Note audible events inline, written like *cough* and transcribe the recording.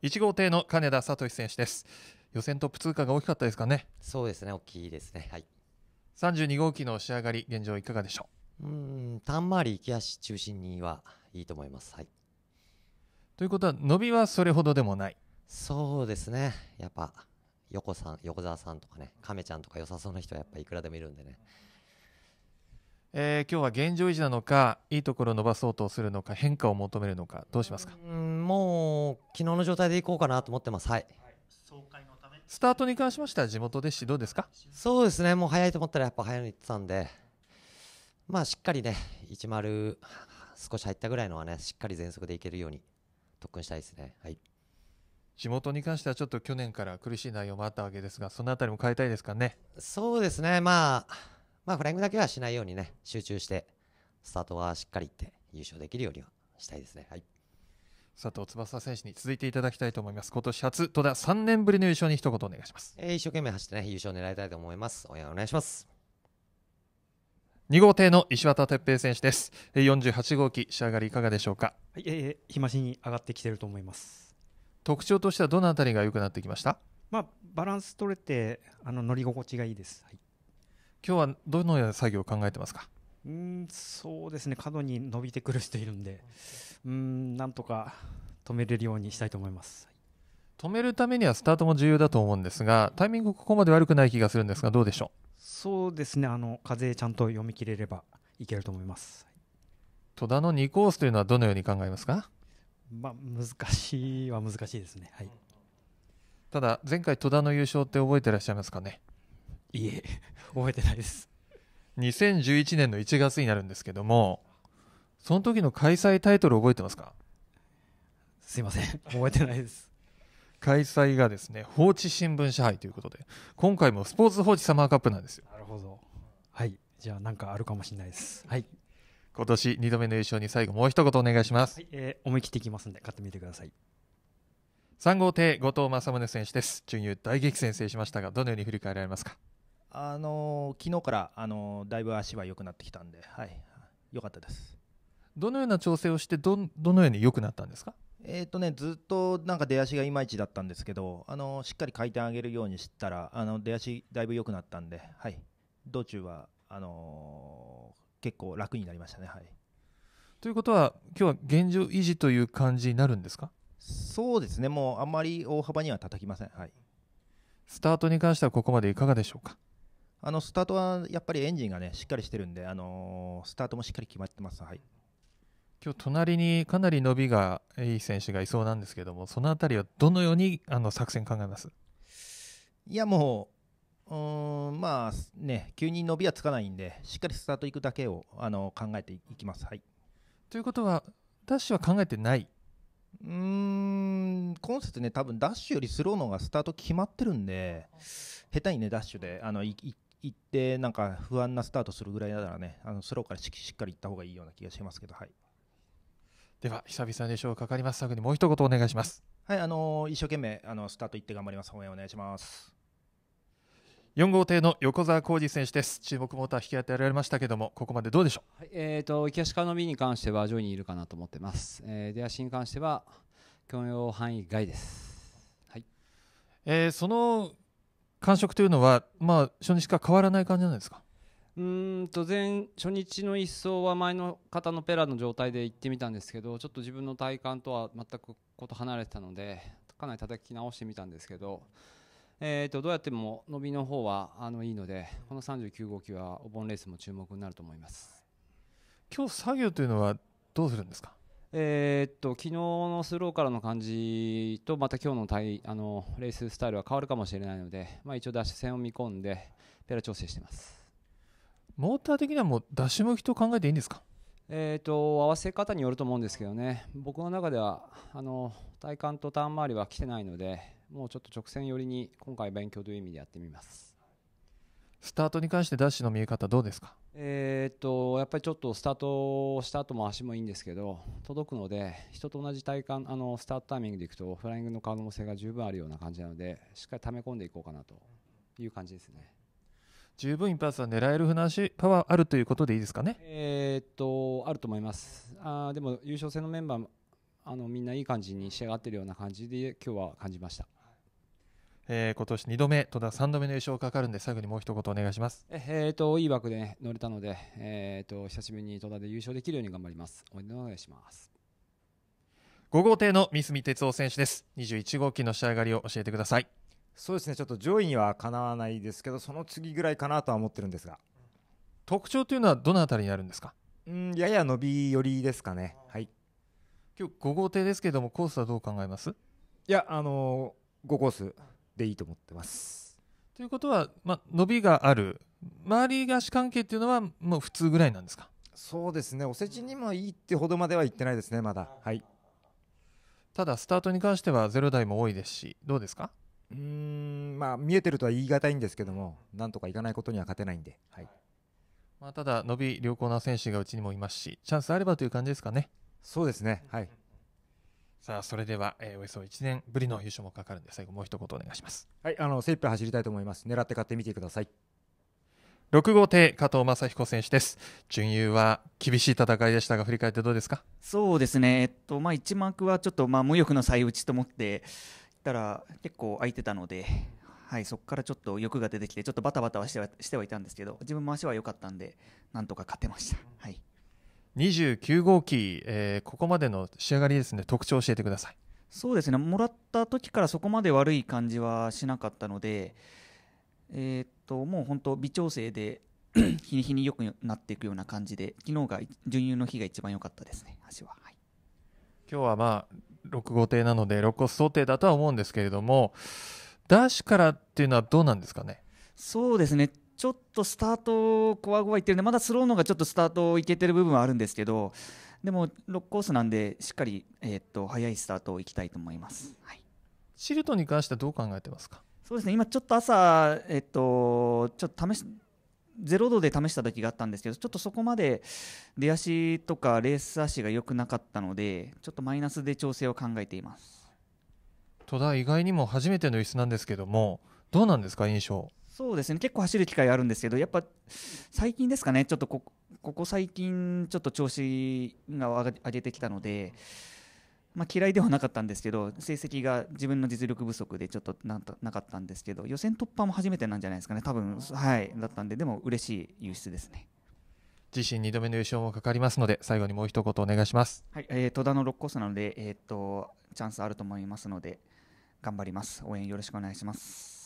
1号艇の金田聡選手です予選トップ通過が大きかったですかねそうですね大きいですねはい32号機の仕上がり現状いかがでしょううんたんまり行き足中心にはいいと思いますはいということは伸びはそれほどでもないそうですねやっぱ横さん横澤さんとかね亀ちゃんとか良さそうな人はやっぱいくらでもいるんでねえー、今日は現状維持なのかいいところを伸ばそうとするのか変化を求めるのかどうしますかもう昨日の状態でいこうかなと思ってます。はい。スタートに関しましては地元ですしどうですかそうですねもう早いと思ったらやっぱ早いに行ってたんでまあしっかりね10少し入ったぐらいのはねしっかり全速でいけるように特訓したいですねはい地元に関してはちょっと去年から苦しい内容もあったわけですがそのあたりも変えたいですかねそうですねまあまあフライングだけはしないようにね集中してスタートはしっかりいって優勝できるようにはしたいですねはい佐藤翼選手に続いていただきたいと思います。今年初、戸田3年ぶりの優勝に一言お願いします。えー、一生懸命走ってね、優勝を狙いたいと思います。応お願いします。2号艇の石渡哲平選手です。48号機、仕上がりいかがでしょうか。はい、えー、日増しに上がってきてると思います。特徴としてはどのあたりが良くなってきました。まあ、バランス取れて、あの乗り心地がいいです。はい、今日はどのような作業を考えてますか。うん、そうですね、過度に伸びてくる人いるんで、うん、なんとか止めれるようにしたいと思います。止めるためにはスタートも重要だと思うんですが、タイミング、ここまで悪くない気がするんですが、どうでしょうそうですね、あの風、ちゃんと読み切れればいけると思います。戸田の2コースというのは、どのように考えますか、まあ、難しいは難しいですね、はい、ただ、前回、戸田の優勝って覚えてらっしゃいますかね。いえ、覚えてないです。2011年の1月になるんですけどもその時の開催タイトル覚えてますかすいません *laughs* 覚えてないです開催がですね放置新聞社杯ということで今回もスポーツ報知サマーカップなんですよなるほどはいじゃあなんかあるかもしれないですはい今年2度目の優勝に最後もう一言お願いします、はい、えー、思い切っていきますんで買ってみてください3号艇後藤正宗選手です準優大激戦制しましたがどのように振り返られますかあの昨日からあのだいぶ足は良くなってきたんで、はい、良かったです。どのような調整をしてどどのように良くなったんですかえーとね、ずっとなんか出足がいまいちだったんですけどあのしっかり回転上げるようにしたらあの出足だいぶ良くなったんで、はい、道中はあのー、結構楽になりましたね。はい、ということは今日は現状維持という感じになるんですかそうですねもうあんまり大幅には叩きません、はい、スタートに関してはここまでいかがでしょうかあのスタートはやっぱりエンジンがねしっかりしてるんで、あのー、スタートもしっかり決まってます、はい、今日隣にかなり伸びがいい選手がいそうなんですけども、その辺りはどのようにあの作戦考えますいやもう、うんまあね、急に伸びはつかないんで、しっかりスタートいくだけをあの考えていきます。はい、ということは、ダッシュは考えてないうーん今節ね、多分ダッシュよりスローの方がスタート決まってるんで、下手にね、ダッシュであのいい行ってなんか不安なスタートするぐらいならねあのスローからしっかり行った方がいいような気がしますけど、はい、では久々でしょうかかります最後にもう一言お願いしますはいあのー、一生懸命あのスタート行って頑張ります応援お願いします4号艇の横澤浩二選手です、注目モーター引き当てられましたけども、ここまでどうでしょう、はい、えーと、と東川の美に関しては上位にいるかなと思ってます、えー、出足に関しては、共用範囲外です、はいえー、その感触というのは、まあ、初日から変わらない感じなんですかうんと前初日の一走は前の方のペラの状態で行ってみたんですけどちょっと自分の体感とは全くこと離れてたのでかなり叩き直してみたんですけど、えー、とどうやっても伸びの方はあのいいのでこの39号機はお盆レースも注目になると思います今日作業というのはどうするんですかえー、っと昨日のスローからの感じとまた今日の対あのレーススタイルは変わるかもしれないので、まあ、一応、ダッシュ戦を見込んでペラ調整してますモーター的にはもうダッシュ向きと考えていいんですか、えーっと合わせ方によると思うんですけどね僕の中ではあの体幹とターン周りは来てないのでもうちょっと直線寄りに今回勉強という意味でやってみます。スタートに関してダッシュの見え方どうですかえっとやっぱりちょっとスタートした後も足もいいんですけど届くので人と同じ体感あのスタートタイミングでいくとフライングの可能性が十分あるような感じなのでしっかり溜め込んでいこうかなという感じですね。十分インパースは狙える話足パワーあるということでいいですかね。えっとあると思います。あでも優勝戦のメンバーあのみんないい感じに仕上がってるような感じで今日は感じました。えー、今年2度目、戸田3度目の優勝かかるんで、最後にもう一言お願いします。ええー、と、いい枠で、ね、乗れたので、えー、と、久しぶりに戸田で優勝できるように頑張ります。お願いします。5号艇の三角哲夫選手です。21号機の仕上がりを教えてください。そうですね、ちょっと上位にはかなわないですけど、その次ぐらいかなとは思ってるんですが。特徴というのはどのあたりにあるんですか。うん、やや伸び寄りですかね。はい。今日5号艇ですけども、コースはどう考えます。いや、あのー、5コース。でいいと思ってます。ということは、ま、伸びがある周りが足関係っていうのはもう普通ぐらいなんですかそうですねお世辞にもいいってほどまでは言ってないですねまだはいただスタートに関しては0台も多いですしどうですかうんまあ見えてるとは言い難いんですけどもなんとかいかないことには勝てないんで、はいまあ、ただ伸び良好な選手がうちにもいますしチャンスあればという感じですかねそうですねはいさあそれでは、えー、およそ1年ぶりの優勝もかかるんで最後もう一言お願いしますはいあの精一杯走りたいと思います狙って買ってみてください6号艇加藤正彦選手です準優は厳しい戦いでしたが振り返ってどうですかそうですねえっとまあ1クはちょっとまあ無欲の再打ちと思ってたら結構空いてたのではい、そこからちょっと欲が出てきてちょっとバタバタはしてはしてはいたんですけど自分も足は良かったんでなんとか勝てました。はい29号機、えー、ここまでの仕上がりですね特徴を教えてくださいそうですねもらった時からそこまで悪い感じはしなかったので、えー、っともう本当微調整で *clears throat* 日に日によくなっていくような感じで昨日が準優の日が一番良かったですね足は、はい、今日はまあ6号艇なので6号ー想定だとは思うんですけれどもダッシュからっていうのはどうなんですかねそうですねちょっとスタート、こわごわいってるんで、まだスローの方がちょっとスタートいけてる部分はあるんですけど、でも6コースなんで、しっかり、えー、っと早いスタートをいきたいと思います、はい、シルトに関してはどう考えてますかそうですね、今ちょっと朝、えー、っと、ちょっと試し、0度で試した時があったんですけど、ちょっとそこまで出足とかレース足が良くなかったので、ちょっとマイナスで調整を考えています戸田、意外にも初めての椅子なんですけども、どうなんですか、印象。そうですね結構走る機会あるんですけどやっぱ最近ですかねちょっとここ最近ちょっと調子が上げてきたので、まあ、嫌いではなかったんですけど成績が自分の実力不足でちょっとなかったんですけど予選突破も初めてなんじゃないですかね多分はいだったんででも嬉しい優出ですね。自身2度目の優勝もかかりますので最後にもう一言お願いします、はいえー、戸田の6コースなので、えーっとチャンスあると思いますので頑張ります応援よろしくお願いします。